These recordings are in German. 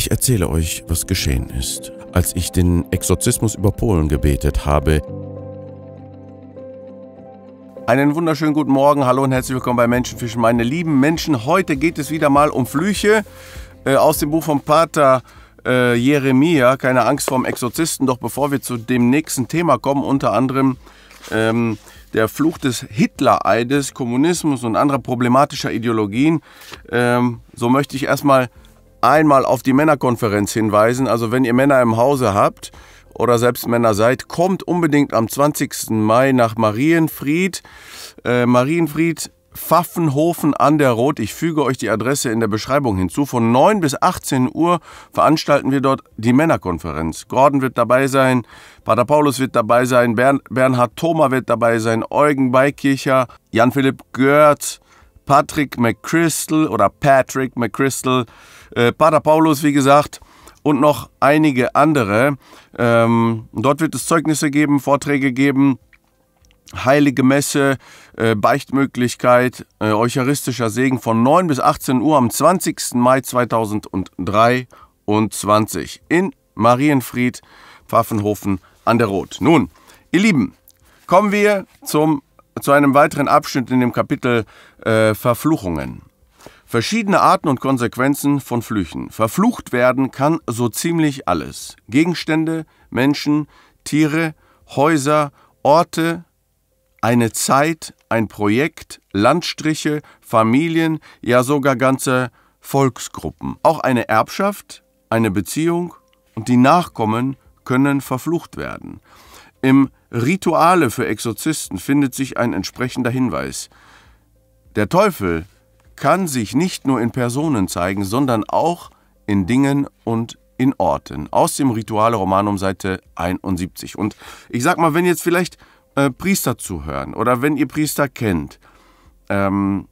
Ich erzähle euch, was geschehen ist. Als ich den Exorzismus über Polen gebetet habe, einen wunderschönen guten Morgen, hallo und herzlich willkommen bei Menschenfischen, meine lieben Menschen. Heute geht es wieder mal um Flüche äh, aus dem Buch von Pater äh, Jeremia, keine Angst vorm Exorzisten. Doch bevor wir zu dem nächsten Thema kommen, unter anderem ähm, der Fluch des Hitler-Eides, Kommunismus und anderer problematischer Ideologien, ähm, so möchte ich erstmal einmal auf die Männerkonferenz hinweisen. Also wenn ihr Männer im Hause habt oder selbst Männer seid, kommt unbedingt am 20. Mai nach Marienfried. Äh, Marienfried Pfaffenhofen an der Rot. Ich füge euch die Adresse in der Beschreibung hinzu. Von 9 bis 18 Uhr veranstalten wir dort die Männerkonferenz. Gordon wird dabei sein, Pater Paulus wird dabei sein, Bern, Bernhard Thoma wird dabei sein, Eugen Beikircher, Jan-Philipp Görz, Patrick McChrystal oder Patrick McChrystal, äh, Pater Paulus, wie gesagt, und noch einige andere. Ähm, dort wird es Zeugnisse geben, Vorträge geben, heilige Messe, äh, Beichtmöglichkeit, äh, eucharistischer Segen von 9 bis 18 Uhr am 20. Mai 2023 in Marienfried, Pfaffenhofen an der Rot. Nun, ihr Lieben, kommen wir zum, zu einem weiteren Abschnitt in dem Kapitel äh, Verfluchungen. Verschiedene Arten und Konsequenzen von Flüchen. Verflucht werden kann so ziemlich alles. Gegenstände, Menschen, Tiere, Häuser, Orte, eine Zeit, ein Projekt, Landstriche, Familien, ja sogar ganze Volksgruppen. Auch eine Erbschaft, eine Beziehung und die Nachkommen können verflucht werden. Im Rituale für Exorzisten findet sich ein entsprechender Hinweis. Der Teufel kann sich nicht nur in Personen zeigen, sondern auch in Dingen und in Orten. Aus dem Rituale Romanum Seite 71. Und ich sag mal, wenn jetzt vielleicht äh, Priester zuhören oder wenn ihr Priester kennt, ähm,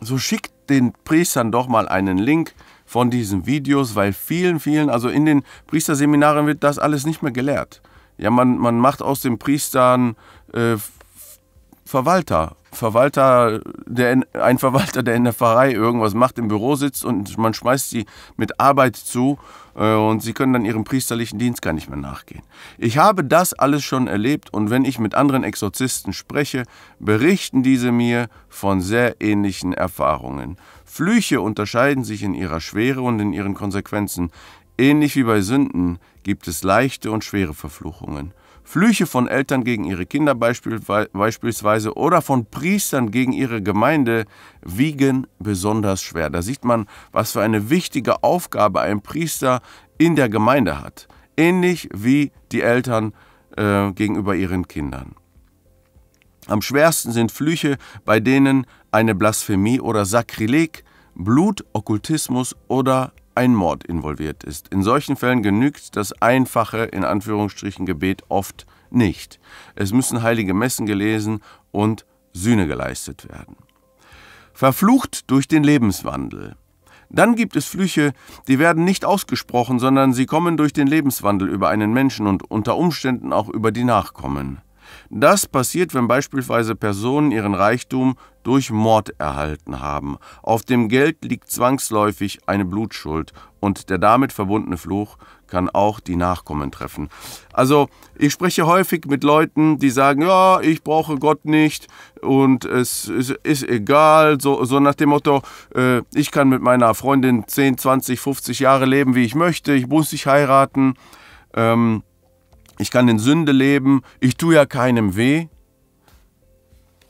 so schickt den Priestern doch mal einen Link von diesen Videos, weil vielen, vielen, also in den Priesterseminaren wird das alles nicht mehr gelehrt. Ja, man, man macht aus den Priestern äh, Verwalter Verwalter, der, ein Verwalter der in der Pfarrei irgendwas macht, im Büro sitzt und man schmeißt sie mit Arbeit zu äh, und sie können dann ihrem priesterlichen Dienst gar nicht mehr nachgehen. Ich habe das alles schon erlebt und wenn ich mit anderen Exorzisten spreche, berichten diese mir von sehr ähnlichen Erfahrungen. Flüche unterscheiden sich in ihrer Schwere und in ihren Konsequenzen. Ähnlich wie bei Sünden gibt es leichte und schwere Verfluchungen. Flüche von Eltern gegen ihre Kinder beispielsweise oder von Priestern gegen ihre Gemeinde wiegen besonders schwer. Da sieht man, was für eine wichtige Aufgabe ein Priester in der Gemeinde hat. Ähnlich wie die Eltern äh, gegenüber ihren Kindern. Am schwersten sind Flüche, bei denen eine Blasphemie oder Sakrileg, Blut, Okkultismus oder ein Mord involviert ist. In solchen Fällen genügt das einfache, in Anführungsstrichen, Gebet oft nicht. Es müssen heilige Messen gelesen und Sühne geleistet werden. Verflucht durch den Lebenswandel. Dann gibt es Flüche, die werden nicht ausgesprochen, sondern sie kommen durch den Lebenswandel über einen Menschen und unter Umständen auch über die Nachkommen. Das passiert, wenn beispielsweise Personen ihren Reichtum durch Mord erhalten haben. Auf dem Geld liegt zwangsläufig eine Blutschuld und der damit verbundene Fluch kann auch die Nachkommen treffen. Also ich spreche häufig mit Leuten, die sagen, ja, ich brauche Gott nicht und es ist, ist egal, so, so, nach dem Motto, äh, ich kann mit meiner Freundin 10, 20, 50 Jahre leben, wie ich möchte, ich muss nicht heiraten. Ähm, ich kann in Sünde leben, ich tue ja keinem weh.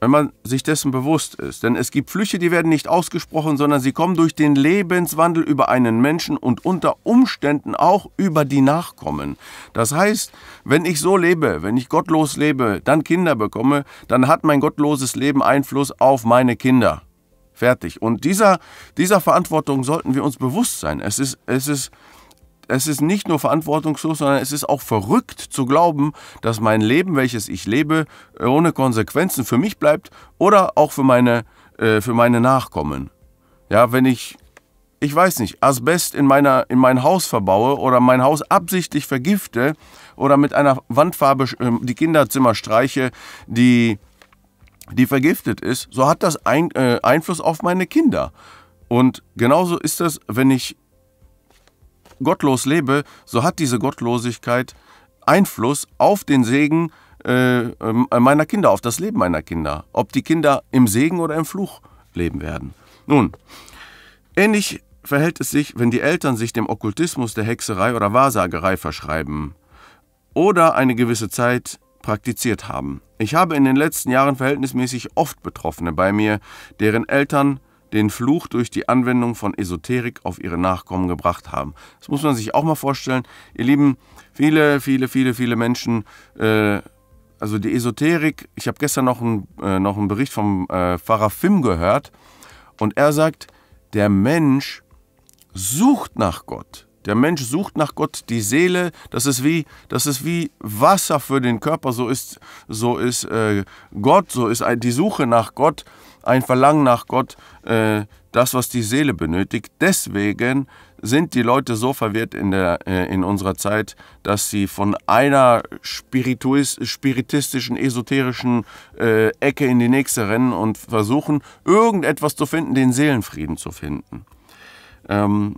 Wenn man sich dessen bewusst ist, denn es gibt Flüche, die werden nicht ausgesprochen, sondern sie kommen durch den Lebenswandel über einen Menschen und unter Umständen auch über die Nachkommen. Das heißt, wenn ich so lebe, wenn ich gottlos lebe, dann Kinder bekomme, dann hat mein gottloses Leben Einfluss auf meine Kinder. Fertig. Und dieser, dieser Verantwortung sollten wir uns bewusst sein. Es ist, es ist es ist nicht nur verantwortungslos, sondern es ist auch verrückt zu glauben, dass mein Leben, welches ich lebe, ohne Konsequenzen für mich bleibt oder auch für meine, äh, für meine Nachkommen. Ja, wenn ich, ich weiß nicht, Asbest in, meiner, in mein Haus verbaue oder mein Haus absichtlich vergifte oder mit einer Wandfarbe ähm, die Kinderzimmer streiche, die, die vergiftet ist, so hat das ein, äh, Einfluss auf meine Kinder. Und genauso ist das, wenn ich gottlos lebe, so hat diese Gottlosigkeit Einfluss auf den Segen äh, ähm, meiner Kinder, auf das Leben meiner Kinder. Ob die Kinder im Segen oder im Fluch leben werden. Nun, ähnlich verhält es sich, wenn die Eltern sich dem Okkultismus der Hexerei oder Wahrsagerei verschreiben oder eine gewisse Zeit praktiziert haben. Ich habe in den letzten Jahren verhältnismäßig oft Betroffene bei mir, deren Eltern den Fluch durch die Anwendung von Esoterik auf ihre Nachkommen gebracht haben. Das muss man sich auch mal vorstellen. Ihr Lieben, viele, viele, viele, viele Menschen, äh, also die Esoterik, ich habe gestern noch einen, äh, noch einen Bericht vom äh, Pfarrer Fim gehört und er sagt, der Mensch sucht nach Gott. Der Mensch sucht nach Gott, die Seele, das ist wie, das ist wie Wasser für den Körper, so ist, so ist äh, Gott, so ist die Suche nach Gott ein Verlangen nach Gott, äh, das, was die Seele benötigt. Deswegen sind die Leute so verwirrt in, der, äh, in unserer Zeit, dass sie von einer spiritistischen, esoterischen äh, Ecke in die nächste rennen und versuchen, irgendetwas zu finden, den Seelenfrieden zu finden. Ähm,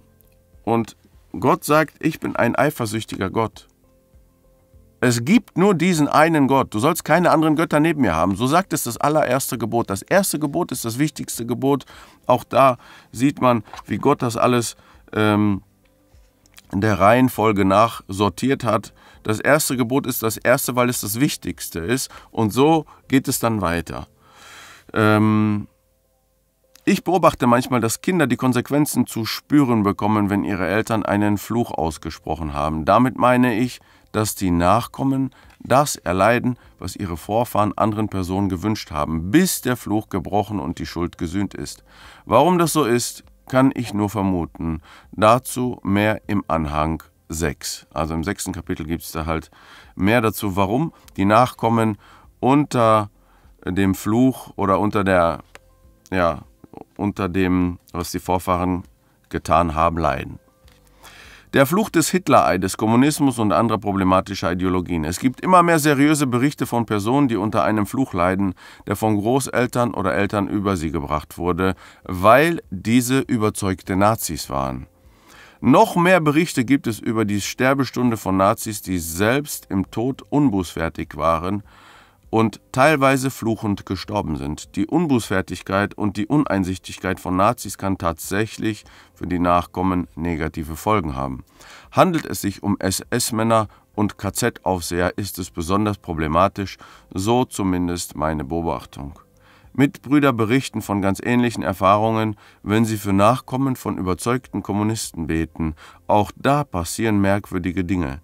und Gott sagt, ich bin ein eifersüchtiger Gott. Es gibt nur diesen einen Gott. Du sollst keine anderen Götter neben mir haben. So sagt es das allererste Gebot. Das erste Gebot ist das wichtigste Gebot. Auch da sieht man, wie Gott das alles ähm, der Reihenfolge nach sortiert hat. Das erste Gebot ist das erste, weil es das wichtigste ist. Und so geht es dann weiter. Ähm, ich beobachte manchmal, dass Kinder die Konsequenzen zu spüren bekommen, wenn ihre Eltern einen Fluch ausgesprochen haben. Damit meine ich, dass die Nachkommen das erleiden, was ihre Vorfahren anderen Personen gewünscht haben, bis der Fluch gebrochen und die Schuld gesühnt ist. Warum das so ist, kann ich nur vermuten. Dazu mehr im Anhang 6. Also im sechsten Kapitel gibt es da halt mehr dazu, warum die Nachkommen unter dem Fluch oder unter der, ja, unter dem, was die Vorfahren getan haben, leiden. Der Fluch des Hitlerei, des Kommunismus und anderer problematischer Ideologien. Es gibt immer mehr seriöse Berichte von Personen, die unter einem Fluch leiden, der von Großeltern oder Eltern über sie gebracht wurde, weil diese überzeugte Nazis waren. Noch mehr Berichte gibt es über die Sterbestunde von Nazis, die selbst im Tod unbußfertig waren und teilweise fluchend gestorben sind. Die Unbußfertigkeit und die Uneinsichtigkeit von Nazis kann tatsächlich für die Nachkommen negative Folgen haben. Handelt es sich um SS-Männer und KZ-Aufseher, ist es besonders problematisch, so zumindest meine Beobachtung. Mitbrüder berichten von ganz ähnlichen Erfahrungen, wenn sie für Nachkommen von überzeugten Kommunisten beten. Auch da passieren merkwürdige Dinge.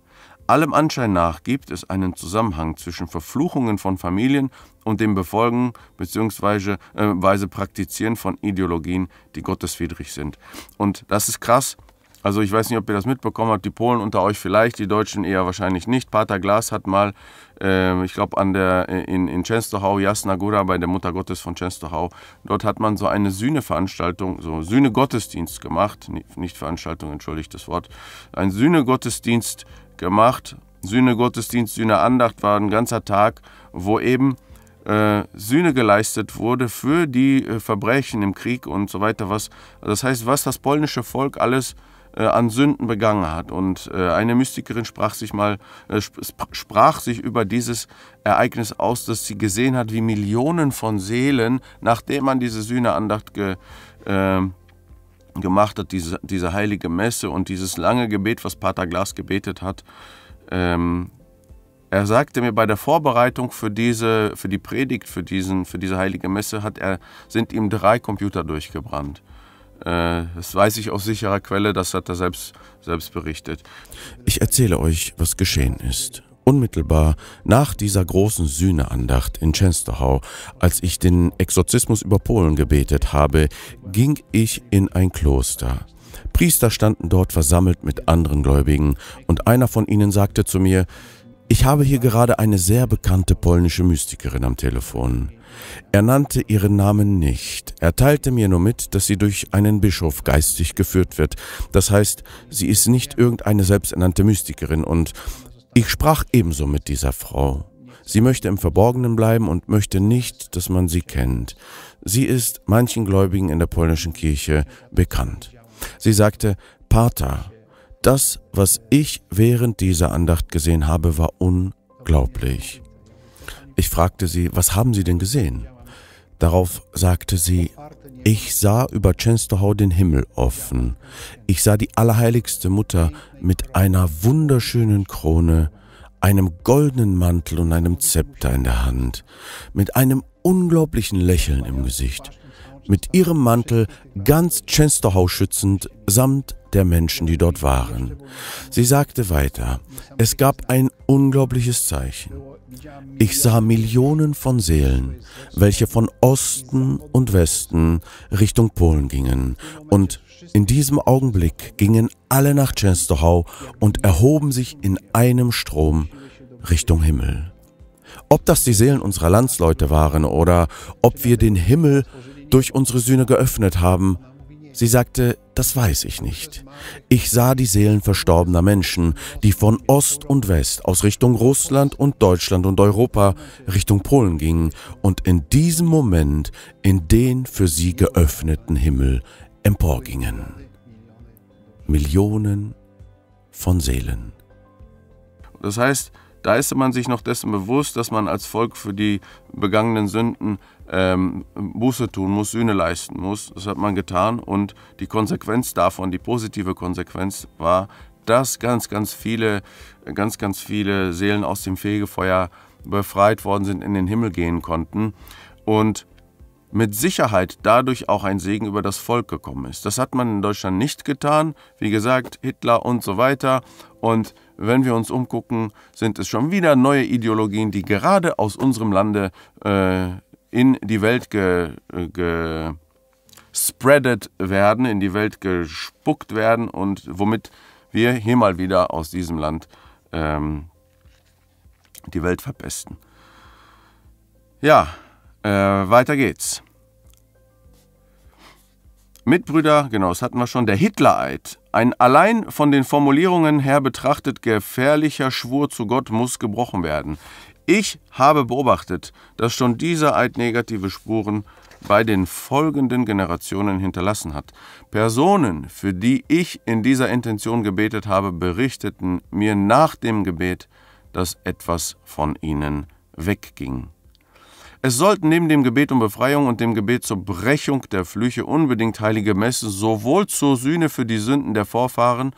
Allem Anschein nach gibt es einen Zusammenhang zwischen Verfluchungen von Familien und dem Befolgen bzw. Äh, Praktizieren von Ideologien, die gotteswidrig sind. Und das ist krass. Also ich weiß nicht, ob ihr das mitbekommen habt, die Polen unter euch vielleicht, die Deutschen eher wahrscheinlich nicht. Pater Glas hat mal, äh, ich glaube an der in, in Częstochow, Jasna Góra, bei der Mutter Gottes von Częstochau, dort hat man so eine Sühneveranstaltung, so Sühne-Gottesdienst gemacht, nicht Veranstaltung, entschuldigt das Wort, ein Sühne-Gottesdienst gemacht. Sühne-Andacht war ein ganzer Tag, wo eben äh, Sühne geleistet wurde für die äh, Verbrechen im Krieg und so weiter. Was, das heißt, was das polnische Volk alles äh, an Sünden begangen hat. Und äh, eine Mystikerin sprach sich mal, äh, sp sprach sich über dieses Ereignis aus, dass sie gesehen hat, wie Millionen von Seelen, nachdem man diese sühne Sühneandacht ge, ähm, gemacht hat, diese, diese heilige Messe und dieses lange Gebet, was Pater Glas gebetet hat. Ähm, er sagte mir bei der Vorbereitung für diese, für die Predigt, für diesen, für diese heilige Messe, hat er, sind ihm drei Computer durchgebrannt. Äh, das weiß ich aus sicherer Quelle, das hat er selbst, selbst berichtet. Ich erzähle euch, was geschehen ist. Unmittelbar nach dieser großen Sühneandacht in Chenstochow, als ich den Exorzismus über Polen gebetet habe, ging ich in ein Kloster. Priester standen dort versammelt mit anderen Gläubigen und einer von ihnen sagte zu mir, ich habe hier gerade eine sehr bekannte polnische Mystikerin am Telefon. Er nannte ihren Namen nicht. Er teilte mir nur mit, dass sie durch einen Bischof geistig geführt wird. Das heißt, sie ist nicht irgendeine selbsternannte Mystikerin und ich sprach ebenso mit dieser Frau. Sie möchte im Verborgenen bleiben und möchte nicht, dass man sie kennt. Sie ist manchen Gläubigen in der polnischen Kirche bekannt. Sie sagte, Pater, das, was ich während dieser Andacht gesehen habe, war unglaublich. Ich fragte sie, was haben Sie denn gesehen? Darauf sagte sie, ich sah über Chensterhau den Himmel offen. Ich sah die allerheiligste Mutter mit einer wunderschönen Krone, einem goldenen Mantel und einem Zepter in der Hand, mit einem unglaublichen Lächeln im Gesicht mit ihrem Mantel ganz Chenstohau schützend, samt der Menschen, die dort waren. Sie sagte weiter, es gab ein unglaubliches Zeichen. Ich sah Millionen von Seelen, welche von Osten und Westen Richtung Polen gingen. Und in diesem Augenblick gingen alle nach Częstochow und erhoben sich in einem Strom Richtung Himmel. Ob das die Seelen unserer Landsleute waren oder ob wir den Himmel durch unsere Sühne geöffnet haben. Sie sagte, das weiß ich nicht. Ich sah die Seelen verstorbener Menschen, die von Ost und West aus Richtung Russland und Deutschland und Europa Richtung Polen gingen und in diesem Moment in den für sie geöffneten Himmel emporgingen. Millionen von Seelen. Das heißt, da ist man sich noch dessen bewusst, dass man als Volk für die begangenen Sünden ähm, Buße tun muss, Sühne leisten muss. Das hat man getan und die Konsequenz davon, die positive Konsequenz war, dass ganz, ganz viele, ganz, ganz viele Seelen aus dem Fegefeuer befreit worden sind, in den Himmel gehen konnten und mit Sicherheit dadurch auch ein Segen über das Volk gekommen ist. Das hat man in Deutschland nicht getan. Wie gesagt, Hitler und so weiter. Und wenn wir uns umgucken, sind es schon wieder neue Ideologien, die gerade aus unserem Lande äh, in die Welt gespreadet ge werden, in die Welt gespuckt werden und womit wir hier mal wieder aus diesem Land ähm, die Welt verpesten. Ja, äh, weiter geht's. Mitbrüder, genau, das hatten wir schon, der Hitlereid. Ein allein von den Formulierungen her betrachtet gefährlicher Schwur zu Gott muss gebrochen werden. Ich habe beobachtet, dass schon dieser Eid negative Spuren bei den folgenden Generationen hinterlassen hat. Personen, für die ich in dieser Intention gebetet habe, berichteten mir nach dem Gebet, dass etwas von ihnen wegging. Es sollten neben dem Gebet um Befreiung und dem Gebet zur Brechung der Flüche unbedingt heilige Messen sowohl zur Sühne für die Sünden der Vorfahren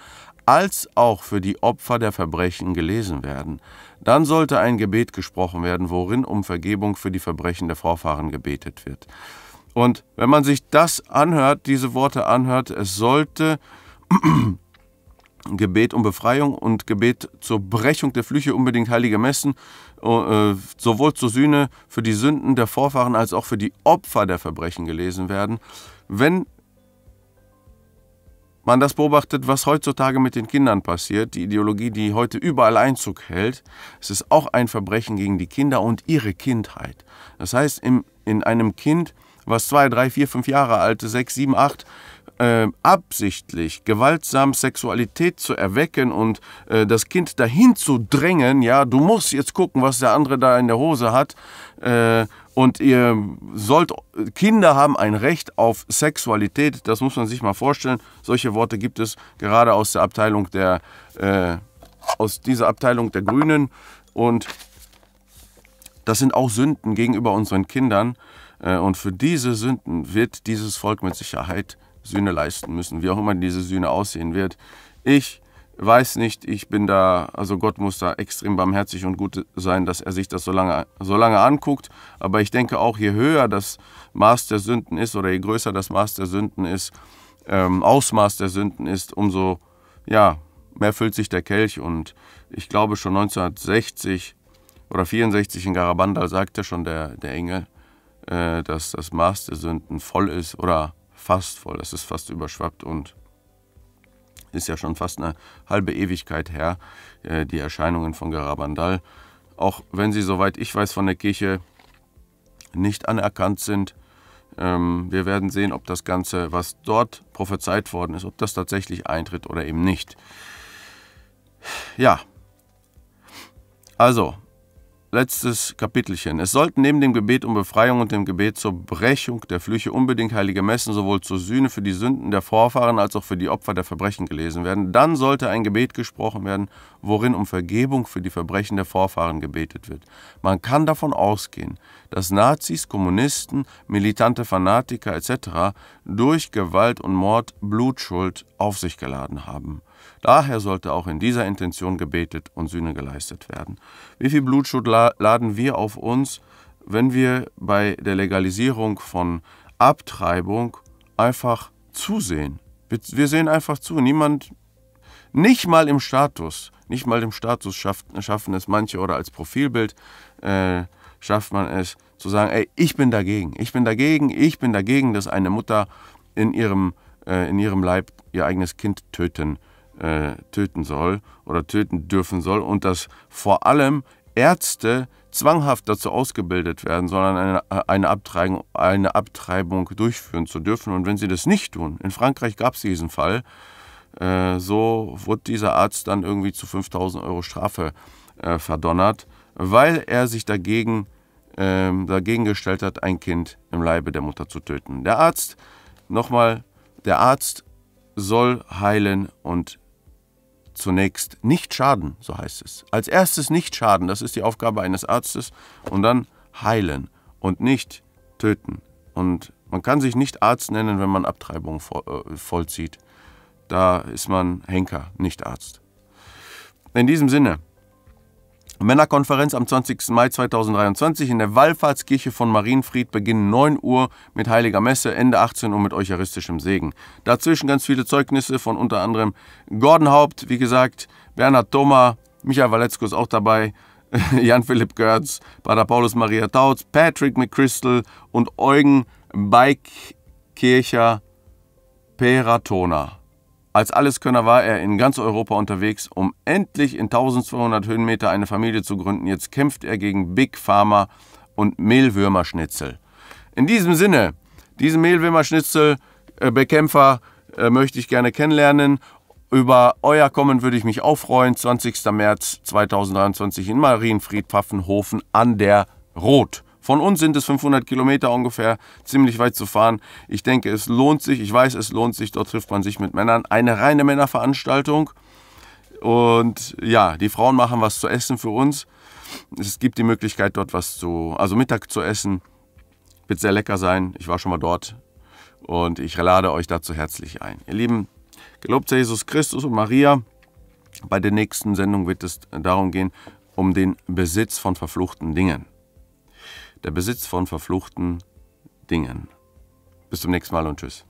als auch für die Opfer der Verbrechen gelesen werden. Dann sollte ein Gebet gesprochen werden, worin um Vergebung für die Verbrechen der Vorfahren gebetet wird. Und wenn man sich das anhört, diese Worte anhört, es sollte Gebet um Befreiung und Gebet zur Brechung der Flüche unbedingt heilige Messen, äh, sowohl zur Sühne für die Sünden der Vorfahren als auch für die Opfer der Verbrechen gelesen werden. Wenn man das beobachtet, was heutzutage mit den Kindern passiert, die Ideologie, die heute überall Einzug hält, es ist auch ein Verbrechen gegen die Kinder und ihre Kindheit. Das heißt, im, in einem Kind, was zwei, drei, vier, fünf Jahre alt ist, sechs, sieben, acht, äh, absichtlich gewaltsam Sexualität zu erwecken und äh, das Kind dahin zu drängen, ja, du musst jetzt gucken, was der andere da in der Hose hat, äh, und ihr sollt, Kinder haben ein Recht auf Sexualität, das muss man sich mal vorstellen. Solche Worte gibt es gerade aus der Abteilung der, äh, aus dieser Abteilung der Grünen. Und das sind auch Sünden gegenüber unseren Kindern. Äh, und für diese Sünden wird dieses Volk mit Sicherheit Sühne leisten müssen, wie auch immer diese Sühne aussehen wird. Ich weiß nicht, ich bin da, also Gott muss da extrem barmherzig und gut sein, dass er sich das so lange, so lange anguckt. Aber ich denke auch, je höher das Maß der Sünden ist oder je größer das Maß der Sünden ist, ähm, Ausmaß der Sünden ist, umso ja, mehr füllt sich der Kelch. Und ich glaube schon 1960 oder 64 in Garabandal sagte schon der, der Engel, äh, dass das Maß der Sünden voll ist oder fast voll, es ist fast überschwappt und ist ja schon fast eine halbe Ewigkeit her, äh, die Erscheinungen von Garabandal, auch wenn sie, soweit ich weiß, von der Kirche nicht anerkannt sind. Ähm, wir werden sehen, ob das Ganze, was dort prophezeit worden ist, ob das tatsächlich eintritt oder eben nicht. Ja, also letztes Kapitelchen. Es sollten neben dem Gebet um Befreiung und dem Gebet zur Brechung der Flüche unbedingt heilige Messen sowohl zur Sühne für die Sünden der Vorfahren als auch für die Opfer der Verbrechen gelesen werden. Dann sollte ein Gebet gesprochen werden, worin um Vergebung für die Verbrechen der Vorfahren gebetet wird. Man kann davon ausgehen, dass Nazis, Kommunisten, militante Fanatiker etc. durch Gewalt und Mord Blutschuld auf sich geladen haben. Daher sollte auch in dieser Intention gebetet und Sühne geleistet werden. Wie viel Blutschuld laden wir auf uns, wenn wir bei der Legalisierung von Abtreibung einfach zusehen? Wir sehen einfach zu, niemand, nicht mal im Status, nicht mal im Status schaffen es manche oder als Profilbild äh, schafft man es zu sagen, ey, ich bin dagegen, ich bin dagegen, ich bin dagegen, dass eine Mutter in ihrem, äh, in ihrem Leib ihr eigenes Kind töten äh, töten soll oder töten dürfen soll und dass vor allem Ärzte zwanghaft dazu ausgebildet werden, sondern eine, äh, eine, Abtreibung, eine Abtreibung durchführen zu dürfen. Und wenn sie das nicht tun, in Frankreich gab es diesen Fall, äh, so wurde dieser Arzt dann irgendwie zu 5000 Euro Strafe äh, verdonnert, weil er sich dagegen, äh, dagegen gestellt hat, ein Kind im Leibe der Mutter zu töten. Der Arzt, nochmal, der Arzt soll heilen und zunächst nicht schaden, so heißt es. Als erstes nicht schaden, das ist die Aufgabe eines Arztes, und dann heilen und nicht töten. Und man kann sich nicht Arzt nennen, wenn man Abtreibung äh, vollzieht. Da ist man Henker, nicht Arzt. In diesem Sinne. Männerkonferenz am 20. Mai 2023 in der Wallfahrtskirche von Marienfried beginnen 9 Uhr mit heiliger Messe, Ende 18 Uhr mit eucharistischem Segen. Dazwischen ganz viele Zeugnisse von unter anderem Gordon Haupt, wie gesagt, Bernhard Thoma, Michael Waletzko ist auch dabei, Jan-Philipp Görz, Pater Paulus Maria Tautz, Patrick McChrystal und Eugen Beikircher Peratona. Als Alleskönner war er in ganz Europa unterwegs, um endlich in 1200 Höhenmeter eine Familie zu gründen. Jetzt kämpft er gegen Big Pharma und Mehlwürmerschnitzel. In diesem Sinne, diesen Mehlwürmerschnitzel-Bekämpfer äh, äh, möchte ich gerne kennenlernen. Über euer Kommen würde ich mich auch freuen. 20. März 2023 in Marienfried-Pfaffenhofen an der Rot. Von uns sind es 500 Kilometer ungefähr, ziemlich weit zu fahren. Ich denke, es lohnt sich. Ich weiß, es lohnt sich. Dort trifft man sich mit Männern. Eine reine Männerveranstaltung. Und ja, die Frauen machen was zu essen für uns. Es gibt die Möglichkeit, dort was zu, also Mittag zu essen. Wird sehr lecker sein. Ich war schon mal dort. Und ich lade euch dazu herzlich ein. Ihr Lieben, gelobt sei Jesus Christus und Maria. Bei der nächsten Sendung wird es darum gehen, um den Besitz von verfluchten Dingen der Besitz von verfluchten Dingen. Bis zum nächsten Mal und tschüss.